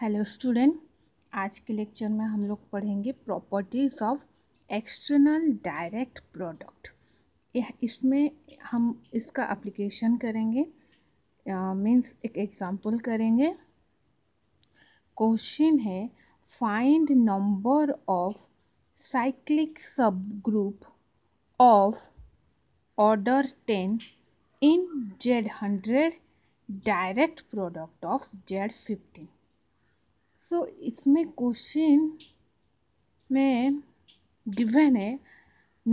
hello student आज के lecture में हम लोग पढ़ेंगे properties of external direct product इसमें हम इसका एप्लीकेशन करेंगे मींस uh, एक एग्जांपल करेंगे क्वेश्चन है find number of cyclic sub group of order ten in Z hundred direct product of Z fifteen so इसमें क्वेश्चन में गिवन है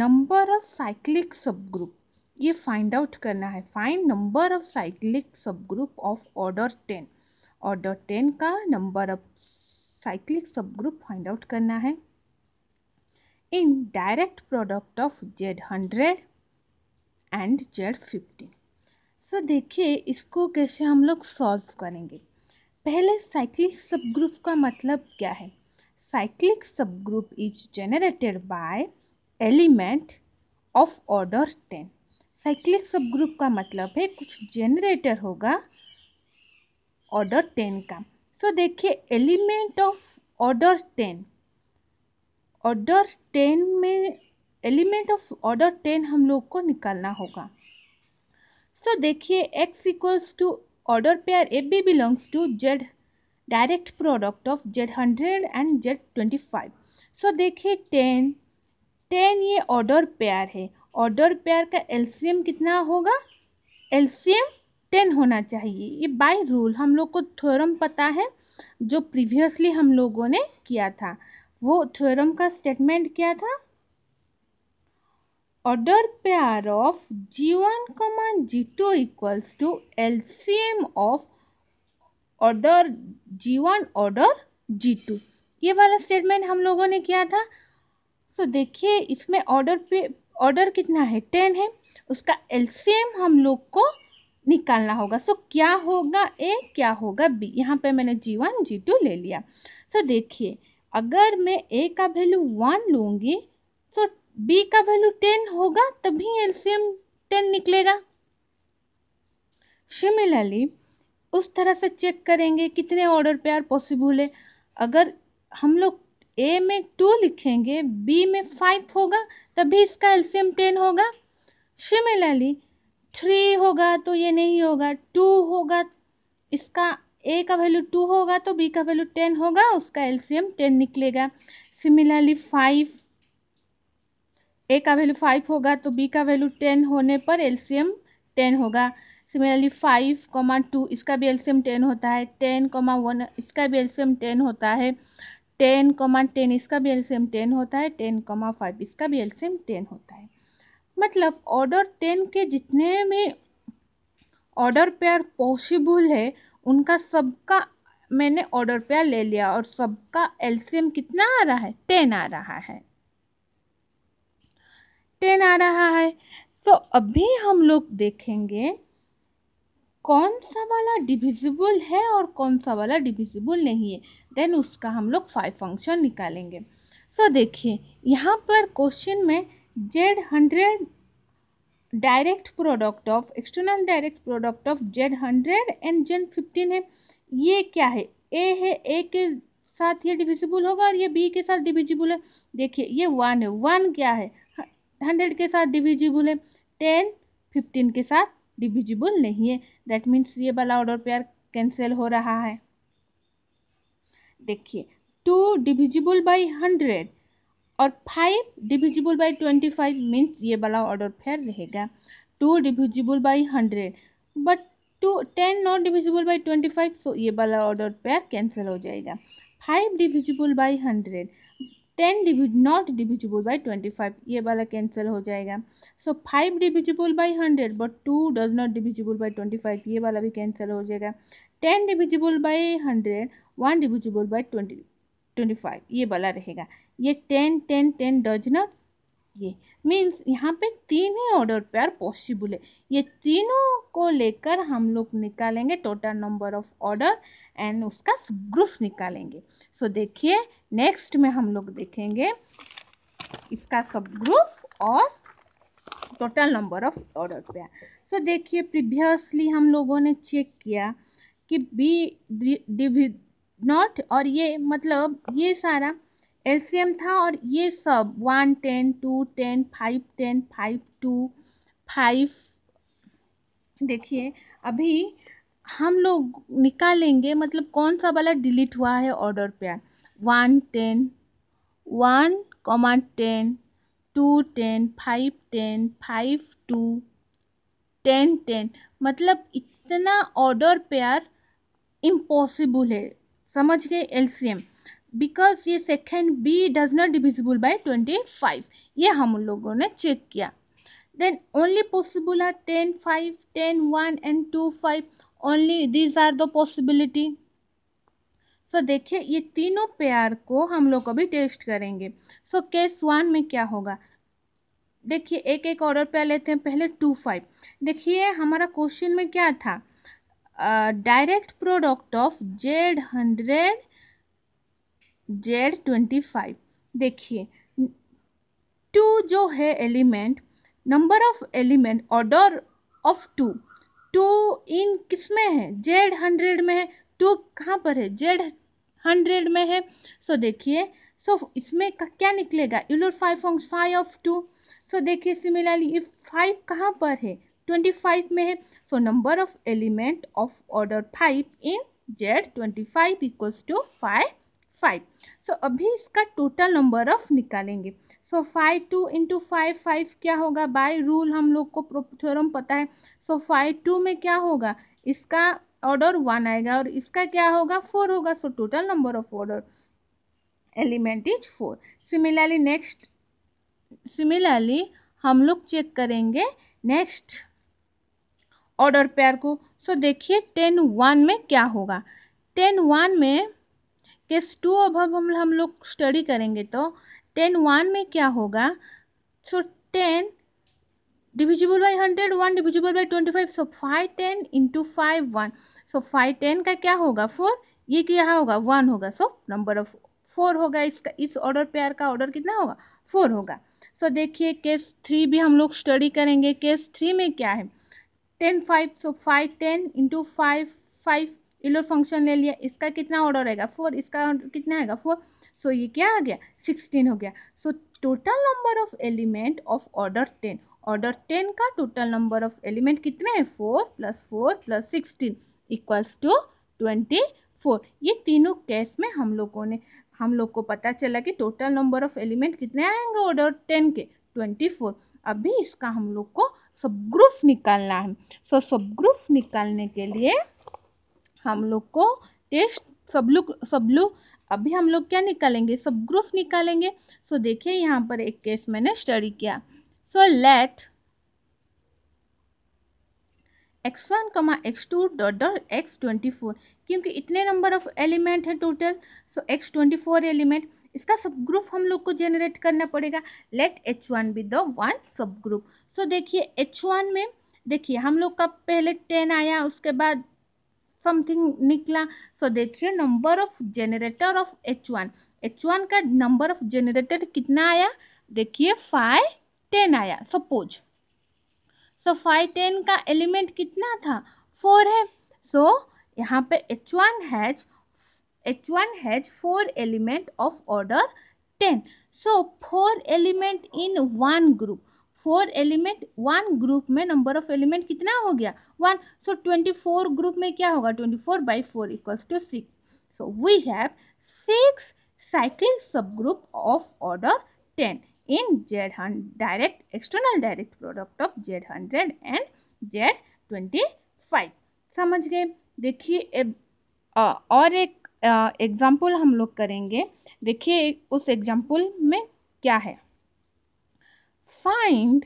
number of cyclic sub group ये फाइंड आउट करना है find number of cyclic sub group of order ten order ten का number of cyclic sub group find out करना है in direct product of Z hundred and Z fifteen so देखिए इसको कैसे हम लोग सॉल्व करेंगे पहले साइक्लिक सब ग्रुप का मतलब क्या है cyclic sub group is generated by element of order ten cyclic sub group का मतलब है कुछ जनरेटर होगा ऑर्डर टेन का सो so, देखिए element of order ten order ten में एलिमेंट ऑफ ऑर्डर टेन हम लोग को निकालना होगा सो so, देखिए X equals to order pair A B belongs to Z direct product of Z hundred and Z twenty five so देखिए ten ten ये order pair है ऑर्डर पेयर का एलसीएम कितना होगा एलसीएम टेन होना चाहिए ये बाय रूल हम लोग को थ्योरम पता है जो प्रीवियसली हम लोगों ने किया था वो थ्योरम का स्टेटमेंट क्या था order pair of g1 comma g2 equals to LCM of order g1 order g2 ये वाला स्टेटमेंट हम लोगों ने किया था सो so, देखिए इसमें ऑर्डर पे ऑर्डर कितना है टेन है उसका एलसीएम हम लोग को निकालना होगा सो so, क्या होगा ए क्या होगा बी यहाँ पे मैंने जी वन जी टू ले लिया सो so, देखिए अगर मैं ए का वैल्यू वन लूँगी तो b का वैल्यू टेन होगा तभी एम टेन निकलेगा सिमिलरली उस तरह से चेक करेंगे कितने ऑर्डर पे आर पॉसिबल है अगर हम लोग ए में टू लिखेंगे बी में फाइव होगा तभी इसका एम टेन होगा सिमिलरली थ्री होगा तो ये नहीं होगा टू होगा इसका ए का वैल्यू टू होगा तो बी का वैल्यू टेन होगा उसका एम टेन निकलेगा सिमिलरली फाइव ए का वैल्यू फाइव होगा तो बी का वैल्यू टेन होने पर एलसीएम टेन होगा सिमिलरली फाइव कॉमा टू इसका भी एलसीएम टेन होता है टेन कॉमा वन इसका भी एलसीएम टेन होता है टेन कॉमा टेन इसका भी एलसीएम टेन होता है टेन कॉमा फाइव इसका भी एलसीएम टेन होता है मतलब ऑर्डर टेन के जितने भी ऑर्डर पेयर पॉसिबल है उनका सबका मैंने ऑर्डर पेयर ले लिया और सबका एलसीएम कितना आ रहा है टेन आ रहा है टेन आ रहा है सो so, अभी हम लोग देखेंगे कौन सा वाला डिविजिबल है और कौन सा वाला डिविजिबल नहीं है देन उसका हम लोग फाइव फंक्शन निकालेंगे सो so, देखिए यहाँ पर क्वेश्चन में Z hundred direct product of external direct product of Z hundred and Z fifteen है ये क्या है ए है ए के साथ ये डिविजिबल होगा और ये बी के साथ डिविजिबल है देखिए ये वन है वन क्या है हंड्रेड के साथ डिविजिबल है टेन फिफ्टीन के साथ डिविजिबल नहीं है दैट मीन्स ये वाला ऑर्डर पेयर कैंसिल हो रहा है देखिए टू डिविजिबल बाई हंड्रेड और five divisible by twenty five means ये वाला ऑर्डर पेयर रहेगा two divisible by hundred but two ten not divisible by twenty five so ये वाला ऑर्डर पेयर कैंसिल हो जाएगा five divisible by hundred ten डिविज not divisible by twenty five ये वाला कैंसिल हो जाएगा so five divisible by hundred but two does not divisible by twenty five ये वाला भी कैंसिल हो जाएगा ten divisible by hundred one divisible by twenty twenty five ये वाला रहेगा ये ten ten ten does not ये मीन्स यहाँ पे तीन ही ऑर्डर पेयर पॉसिबल है ये तीनों को लेकर हम लोग निकालेंगे total number of order and उसका ग्रुप निकालेंगे सो so, देखिए नेक्स्ट में हम लोग देखेंगे इसका सब ग्रुप और total number of order pair so देखिए प्रीवियसली हम लोगों ने चेक किया कि बी डिविड नॉट और ये मतलब ये सारा एलसीएम था और ये सब one ten two ten five ten five two five देखिए अभी हम लोग निकालेंगे मतलब कौन सा वाला डिलीट हुआ है order pair one ten one comma ten two ten five ten five two ten ten मतलब इतना ऑर्डर पेयर इम्पॉसिबल है समझ गए एलसीएम बिकॉज ये second B does not divisible by twenty five ये हम लोगों ने चेक किया then only possible are ten five ten one and two five only these are the possibility so देखिए ये तीनों पेयर को हम लोग अभी टेस्ट करेंगे सो केस वन में क्या होगा देखिए एक एक ऑर्डर पे लेते हैं पहले टू फाइव देखिए हमारा क्वेश्चन में क्या था direct product of Z hundred Z twenty five देखिए टू जो है element number of element order of two two in किस में है जेड हंड्रेड में है टू कहाँ पर है जेड हंड्रेड में है सो देखिए सो इसमें क्या निकलेगा यूलर फाइव फॉन्स फाइव ऑफ टू सो देखिए सिमिलरली ये फाइव कहाँ पर है ट्वेंटी फाइव में है so number of element of order five in Z twenty five equals to five five so अभी इसका टोटल नंबर ऑफ निकालेंगे so five two into five five क्या होगा बाय रूल हम लोग को थ्योरम पता है सो फाइव टू में क्या होगा इसका ऑर्डर वन आएगा और इसका क्या होगा फोर होगा so total number of order element is four similarly next similarly हम लोग चेक करेंगे नेक्स्ट ऑर्डर पेयर को सो देखिए टेन वन में क्या होगा टेन वन में केस टू अब हम हम लोग स्टडी करेंगे तो टेन वन में क्या होगा so ten divisible by hundred one divisible by twenty five so five ten into five one so five ten का क्या होगा फोर ये क्या होगा वन होगा सो नंबर ऑफ फोर होगा इसका इस ऑर्डर पेयर का ऑर्डर कितना होगा फोर होगा सो so, देखिए केस थ्री भी हम लोग स्टडी करेंगे केस थ्री में क्या है ten five so five ten into five five Euler function ले लिया इसका कितना ऑर्डर आएगा फोर इसका कितना आएगा फोर सो ये क्या आ गया सिक्सटीन हो गया so total number of element of order ten order ten का टोटल नंबर ऑफ एलिमेंट कितने हैं four plus four plus sixteen equals to twenty four ये तीनों केस में हम लोगों ने हम लोग को पता चला कि टोटल नंबर ऑफ एलिमेंट कितने आएंगे ऑर्डर टेन के ट्वेंटी फोर अभी इसका हम लोग को सब ग्रुप निकालना है सो so, सब ग्रुप निकालने के लिए हम लोग को टेस्ट सब लोग सब लोग अभी हम लोग क्या निकालेंगे सब ग्रुप निकालेंगे सो तो देखिए यहाँ पर एक केस मैंने स्टडी किया so let X one comma X two dot dot X twenty four क्योंकि इतने नंबर ऑफ एलिमेंट है total so X twenty four element इसका सब ग्रुप हम लोग को जेनरेट करना पड़ेगा let H one be the one sub group so देखिए एच वन में देखिए हम लोग का पहले टेन आया उसके बाद समथिंग निकला सो देखिए number of generator of H one H one का नंबर ऑफ जेनरेटर कितना आया देखिए फाइव टेन आया सपोज सो फाइव टेन का एलिमेंट कितना था फोर है सो so, यहाँ पे H one has H one has four element of order ten so four element in one group four element one group में number of element कितना हो गया one so twenty four group में क्या होगा twenty four by four equals to six so we have six sub group of ten in Z order direct external direct product of Z hundred and Z twenty five समझ गए देखिए और एक example हम लोग करेंगे देखिए उस एग्जाम्पल में क्या है Find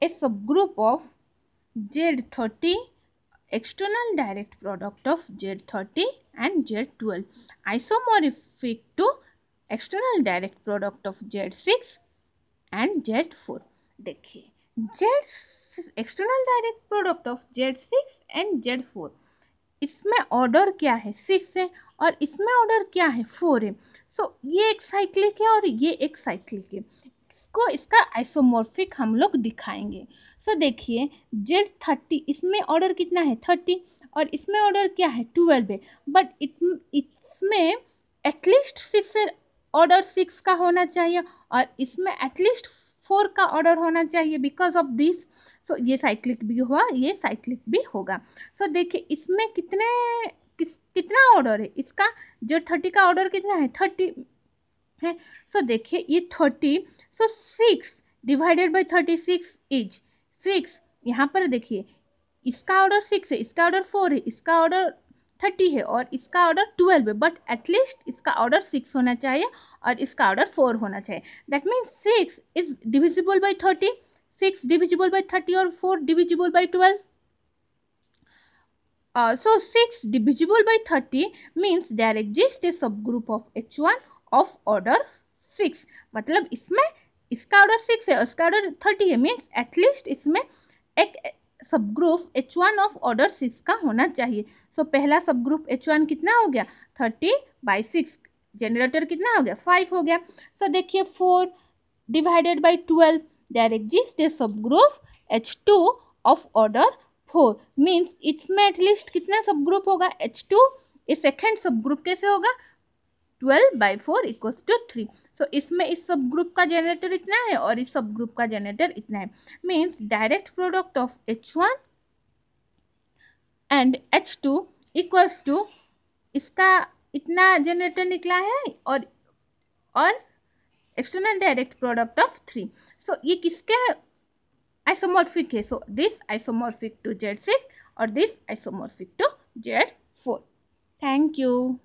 a subgroup of Z30 external direct product of Z30 and Z12 isomorphic to external direct product of Z6 and Z4 देखिए Z external direct product of Z six and Z four इसमें order क्या है six है और इसमें order क्या है four है सो so, ये एक साइक्लिक है और ये एक साइक्लिक है इसको इसका आइसोमॉर्फिक हम लोग दिखाएंगे सो देखिए जेड थर्टी इसमें ऑर्डर कितना है थर्टी और इसमें ऑर्डर क्या है ट्वेल्व है बट इट इसमें एटलीस्ट सिक्स ऑर्डर सिक्स का होना चाहिए और इसमें एटलीस्ट फोर का ऑर्डर होना चाहिए बिकॉज ऑफ दिस सो ये साइक्लिक भी हुआ ये साइक्लिक भी होगा सो so, देखिए इसमें कितने किस कितना ऑर्डर है इसका जो थर्टी का ऑर्डर कितना है थर्टी है सो देखिए ये thirty so six divided by thirty six is six यहाँ पर देखिए इसका ऑर्डर सिक्स है इसका ऑर्डर फोर है इसका ऑर्डर थर्टी है और इसका ऑर्डर ट्वेल्व है बट एटलीस्ट इसका ऑर्डर सिक्स होना चाहिए और इसका ऑर्डर फोर होना चाहिए that means six is divisible by thirty six divisible by thirty और four divisible by twelve so six divisible by thirty means 30 means A sub group of H one of order six मतलब इसमें इसका order six है उसका order thirty है means at least इसमें एक sub group H one of order six का होना चाहिए सो so, पहला सब ग्रुप एच वन कितना हो गया थर्टी बाई सिक्स जनरेटर कितना हो गया फाइव हो गया सो so, देखिए four divided by twelve there exist a sub group H two of order four means it's में एटलीस्ट कितना सब ग्रुप होगा एच टू ये सेकेंड सब ग्रुप कैसे होगा twelve by four equals to three so इसमें इस सब group का जनरेटर इतना है और इस सब ग्रुप का जनरेटर इतना है means direct product of H one and H two equals to इसका इतना जनरेटर निकला है और और external direct product of three so ये किसके आइसोमॉर्फिक है so this isomorphic to Z six और this isomorphic to Z four thank you